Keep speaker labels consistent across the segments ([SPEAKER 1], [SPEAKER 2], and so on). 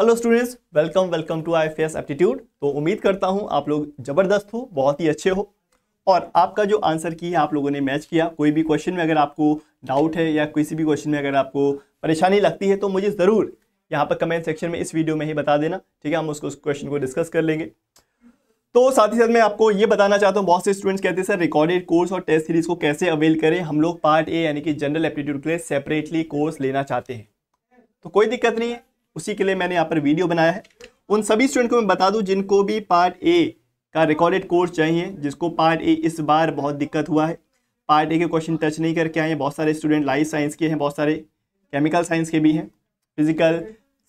[SPEAKER 1] hello students welcome welcome to IFAS aptitude तो उम्मीद करता हूँ आप लोग ज़बरदस्त हो बहुत ही अच्छे हो और आपका जो आंसर की है आप लोगों ने मैच किया कोई भी क्वेश्चन में अगर आपको डाउट है या किसी भी क्वेश्चन में अगर आपको परेशानी लगती है तो मुझे ज़रूर यहाँ पर कमेंट सेक्शन में इस वीडियो में ही बता देना ठीक है हम उसको उस क्वेश्चन को डिस्कस कर लेंगे तो साथ ही साथ मैं आपको ये बताना चाहता हूँ बहुत से स्टूडेंट्स कहते हैं सर रिकॉर्डेड कोर्स और टेस्ट सीरीज़ को कैसे अवेल करें हम लोग पार्ट ए यानी कि जनरल एप्टीट्यूड के लिए सेपरेटली कोर्स लेना चाहते हैं तो कोई दिक्कत नहीं है उसी के लिए मैंने यहाँ पर वीडियो बनाया है उन सभी स्टूडेंट को मैं बता दूँ जिनको भी पार्ट ए का रिकॉर्डेड कोर्स चाहिए जिसको पार्ट ए इस बार बहुत दिक्कत हुआ है पार्ट ए के क्वेश्चन टच नहीं करके आए हैं बहुत सारे स्टूडेंट लाइफ साइंस के हैं बहुत सारे केमिकल साइंस के भी हैं फिजिकल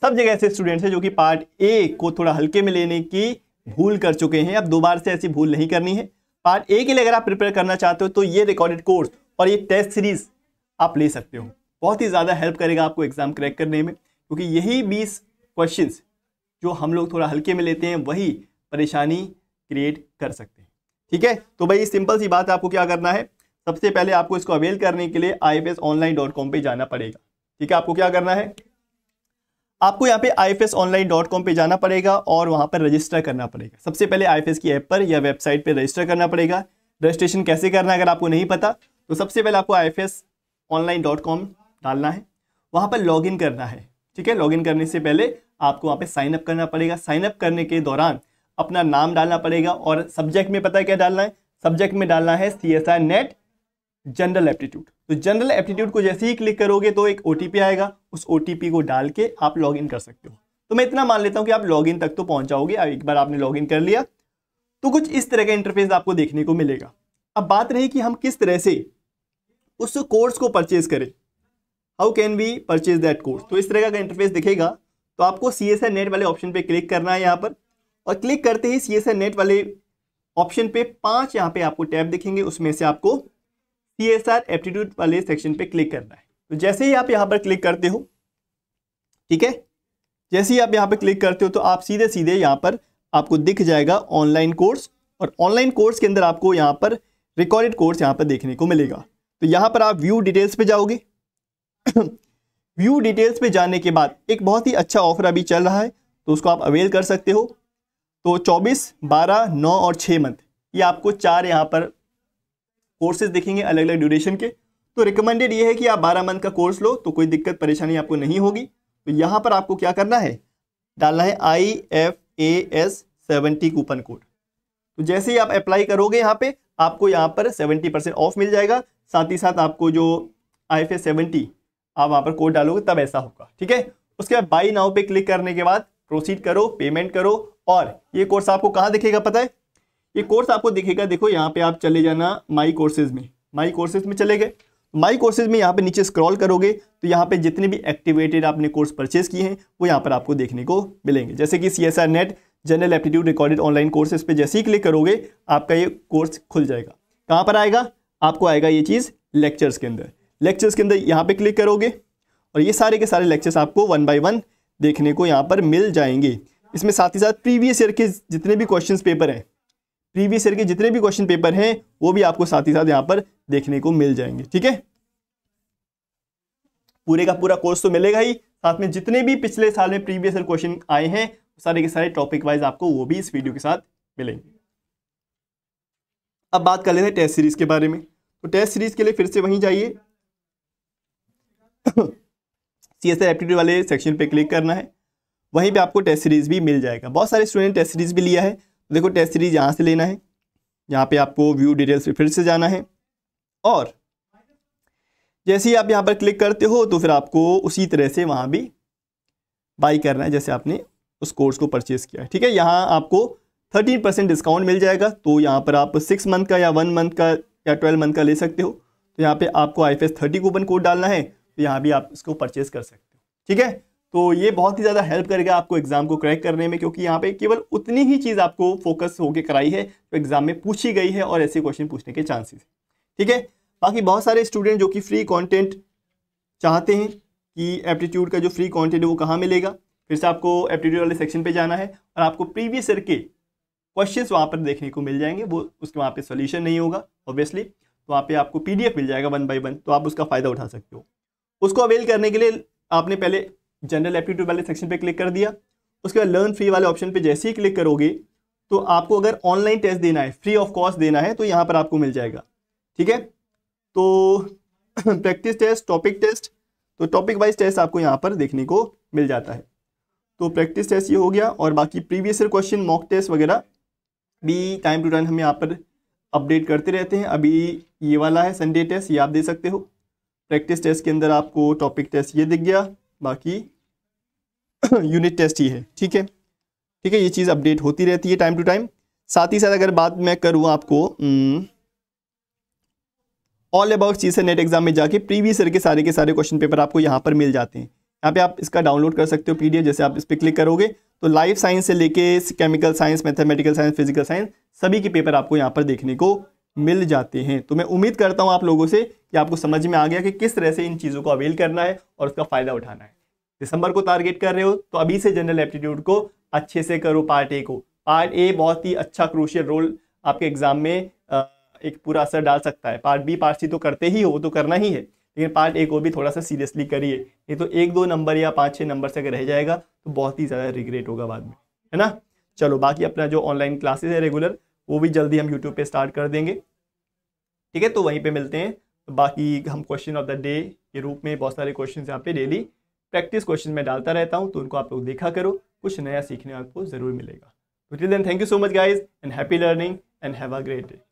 [SPEAKER 1] सब जगह ऐसे स्टूडेंट्स हैं जो कि पार्ट ए को थोड़ा हल्के में लेने की भूल कर चुके हैं अब दोबारा से ऐसी भूल नहीं करनी है पार्ट ए के लिए अगर आप प्रिपेयर करना चाहते हो तो ये रिकॉर्डेड कोर्स और ये टेस्ट सीरीज आप ले सकते हो बहुत ही ज़्यादा हेल्प करेगा आपको एग्जाम क्रैक करने में क्योंकि यही बीस क्वेश्चन जो हम लोग थोड़ा हल्के में लेते हैं वही परेशानी क्रिएट कर सकते हैं ठीक है तो भाई सिंपल सी बात आपको क्या करना है सबसे पहले आपको इसको अवेल करने के लिए आई ऑनलाइन डॉट कॉम पर जाना पड़ेगा ठीक है आपको क्या करना है आपको यहाँ पे आई ऑनलाइन डॉट कॉम पर जाना पड़ेगा और वहाँ पर रजिस्टर करना पड़ेगा सबसे पहले आई की ऐप पर या वेबसाइट पर रजिस्टर करना पड़ेगा रजिस्ट्रेशन कैसे करना है अगर आपको नहीं पता तो सबसे पहले आपको आई ऑनलाइन डॉट कॉम डालना है वहाँ पर इन करना है ठीक है लॉगिन करने से पहले आपको वहाँ पे साइन अप करना पड़ेगा साइन अप करने के दौरान अपना नाम डालना पड़ेगा और सब्जेक्ट में पता है क्या डालना है सब्जेक्ट में डालना है C S I NET general aptitude तो जनरल एप्टीट्यूड को जैसे ही क्लिक करोगे तो एक ओ आएगा उस ओ को डाल के आप इन कर सकते हो तो मैं इतना मान लेता हूँ कि आप इन तक तो पहुँचाओगे जाओगे एक बार आपने इन कर लिया तो कुछ इस तरह का इंटरफेस आपको देखने को मिलेगा अब बात रही कि हम किस तरह से उस कोर्स को परचेज करें how can we purchase that course तो इस तरह का इंटरफेस दिखेगा तो आपको सी एस नेट वाले ऑप्शन पे क्लिक करना है यहाँ पर और क्लिक करते ही सी एस नेट वाले ऑप्शन पे पांच यहाँ पे आपको टैब दिखेंगे उसमें से आपको सी एस आर एप्टीट्यूड वाले सेक्शन पे क्लिक करना है तो जैसे ही आप यहाँ पर क्लिक करते हो ठीक है जैसे ही आप यहाँ पर क्लिक करते हो तो आप सीधे सीधे यहाँ पर आपको दिख जाएगा ऑनलाइन कोर्स और ऑनलाइन कोर्स के अंदर आपको यहाँ पर रिकॉर्डेड कोर्स यहाँ पर देखने को मिलेगा तो यहाँ पर आप व्यू डिटेल्स पे जाओगे व्यू डिटेल्स पे जाने के बाद एक बहुत ही अच्छा ऑफर अभी चल रहा है तो उसको आप अवेल कर सकते हो तो 24, 12, 9 और 6 मंथ ये आपको चार यहाँ पर कोर्सेज दिखेंगे अलग अलग ड्यूरेशन के तो रिकमेंडेड ये है कि आप 12 मंथ का कोर्स लो तो कोई दिक्कत परेशानी आपको नहीं होगी तो यहाँ पर आपको क्या करना है डालना है I F A S seventy coupon code तो जैसे ही आप अप्लाई करोगे यहाँ पे आपको यहाँ पर सेवेंटी परसेंट ऑफ मिल जाएगा साथ ही साथ आपको जो आई एफ ए सेवेंटी आप वहां पर कोड डालोगे तब ऐसा होगा ठीक है उसके बाद बाई नाउ पे क्लिक करने के बाद प्रोसीड करो पेमेंट करो और ये कोर्स आपको कहाँ दिखेगा पता है ये कोर्स आपको दिखेगा देखो यहाँ पे आप चले जाना माई कोर्सेज में माई कोर्सेज में चले गए माई कोर्सेज में यहाँ पे नीचे स्क्रॉल करोगे तो यहाँ पे जितने भी एक्टिवेटेड आपने कोर्स परचेज किए हैं वो यहाँ पर आपको देखने को मिलेंगे जैसे कि C S R NET general aptitude recorded online courses पे जैसे ही क्लिक करोगे आपका ये कोर्स खुल जाएगा कहाँ पर आएगा आपको आएगा ये चीज़ लेक्चर्स के अंदर लेक्चर्स के अंदर यहाँ पे क्लिक करोगे और ये सारे के सारे लेक्चर्स आपको वन बाय वन देखने को यहाँ पर मिल जाएंगे इसमें साथ ही साथ प्रीवियस ईयर के जितने भी क्वेश्चन पेपर हैं प्रीवियस ईयर के जितने भी क्वेश्चन पेपर हैं वो भी आपको साथ ही साथ यहाँ पर देखने को मिल जाएंगे ठीक है पूरे का पूरा कोर्स तो मिलेगा ही साथ में जितने भी पिछले साल में प्रीवियस ईयर क्वेश्चन आए हैं सारे के सारे टॉपिक वाइज आपको वो भी इस वीडियो के साथ मिलेंगे अब बात कर लेते हैं टेस्ट सीरीज के बारे में तो टेस्ट सीरीज के लिए फिर से वहीं जाइए सी एस एप्टीट्यूड वाले सेक्शन पे क्लिक करना है वहीं पे आपको टेस्ट सीरीज़ भी मिल जाएगा बहुत सारे स्टूडेंट टेस्ट सीरीज़ भी लिया है तो देखो टेस्ट सीरीज़ यहाँ से लेना है यहाँ पे आपको व्यू डिटेल्स पे फिर से जाना है और जैसे ही आप यहाँ पर क्लिक करते हो तो फिर आपको उसी तरह से वहाँ भी बाई करना है जैसे आपने उस कोर्स को परचेज़ किया है ठीक है यहाँ आपको थर्टीन परसेंट डिस्काउंट मिल जाएगा तो यहाँ पर आप सिक्स मंथ का या वन मंथ का या ट्वेल्व मंथ का ले सकते हो तो यहाँ पे आपको I F S thirty coupon code डालना है तो यहाँ भी आप इसको परचेज कर सकते हो ठीक है तो ये बहुत ही ज़्यादा हेल्प करेगा आपको एग्जाम को क्रैक करने में क्योंकि यहाँ पे केवल उतनी ही चीज़ आपको फोकस होकर कराई है जो एग्जाम में पूछी गई है और ऐसे क्वेश्चन पूछने के चांसेस ठीक है बाकी बहुत सारे स्टूडेंट जो कि फ्री कॉन्टेंट चाहते हैं कि एप्टीट्यूड का जो फ्री कॉन्टेंट है वो कहाँ मिलेगा फिर से आपको एप्टीट्यूड वाले सेक्शन पर जाना है और आपको प्रीवियस ईयर के क्वेश्चन वहाँ पर देखने को मिल जाएंगे वो उसके वहाँ पे सोल्यूशन नहीं होगा ऑब्वियसली तो वहाँ पे आपको पीडीएफ मिल जाएगा वन बाई वन तो आप उसका फ़ायदा उठा सकते हो उसको अवेल करने के लिए आपने पहले जनरल एप्टीट्यूड वाले सेक्शन पे क्लिक कर दिया उसके बाद लर्न फ्री वाले ऑप्शन पे जैसे ही क्लिक करोगे तो आपको अगर ऑनलाइन टेस्ट देना है फ्री ऑफ कॉस्ट देना है तो यहाँ पर आपको मिल जाएगा ठीक है तो प्रैक्टिस टेस्ट टॉपिक टेस्ट तो टॉपिक वाइज टेस्ट आपको यहाँ पर देखने को मिल जाता है तो प्रैक्टिस टेस्ट ये हो गया और बाकी previous year question mock test वगैरह भी टाइम टू टाइम हम यहाँ पर अपडेट करते रहते हैं अभी ये वाला है संडे टेस्ट ये आप दे सकते हो प्रैक्टिस टेस्ट के अंदर आपको टॉपिक टेस्ट ये दिख गया बाकी यूनिट टेस्ट ही है ठीक है ठीक है ये चीज़ अपडेट होती रहती है टाइम टू टाइम साथ ही साथ अगर बात मैं करूँ आपको ऑल अबाउट चीज़ से नेट एग्जाम में जाके प्रीवियस ईयर के सारे के सारे क्वेश्चन पेपर आपको यहाँ पर मिल जाते हैं यहाँ पे आप इसका डाउनलोड कर सकते हो पीडीएफ जैसे आप इस पर क्लिक करोगे तो लाइफ साइंस से लेके chemical science mathematical science physical science सभी के पेपर आपको यहाँ पर देखने को मिल जाते हैं तो मैं उम्मीद करता हूँ आप लोगों से कि आपको समझ में आ गया कि किस तरह से इन चीज़ों को अवेल करना है और उसका फ़ायदा उठाना है दिसंबर को टारगेट कर रहे हो तो अभी से जनरल एप्टीट्यूड को अच्छे से करो पार्ट ए को पार्ट ए बहुत ही अच्छा क्रूशियल रोल आपके एग्ज़ाम में एक पूरा असर डाल सकता है पार्ट बी पार्ट सी तो करते ही हो तो करना ही है लेकिन पार्ट ए को भी थोड़ा सा सीरियसली करिए नहीं तो एक दो नंबर या पाँच छः नंबर से अगर रह जाएगा तो बहुत ही ज़्यादा रिग्रेट होगा बाद में है ना चलो बाकी अपना जो ऑनलाइन क्लासेस है रेगुलर वो भी जल्दी हम यूट्यूब पे स्टार्ट कर देंगे ठीक है तो वहीं पे मिलते हैं बाकी हम क्वेश्चन ऑफ द डे के रूप में बहुत सारे क्वेश्चन यहाँ पे डेली प्रैक्टिस क्वेश्चन में डालता रहता हूँ तो उनको आप लोग देखा करो कुछ नया सीखने आपको ज़रूर मिलेगा thank you so much guys and happy learning and have a great day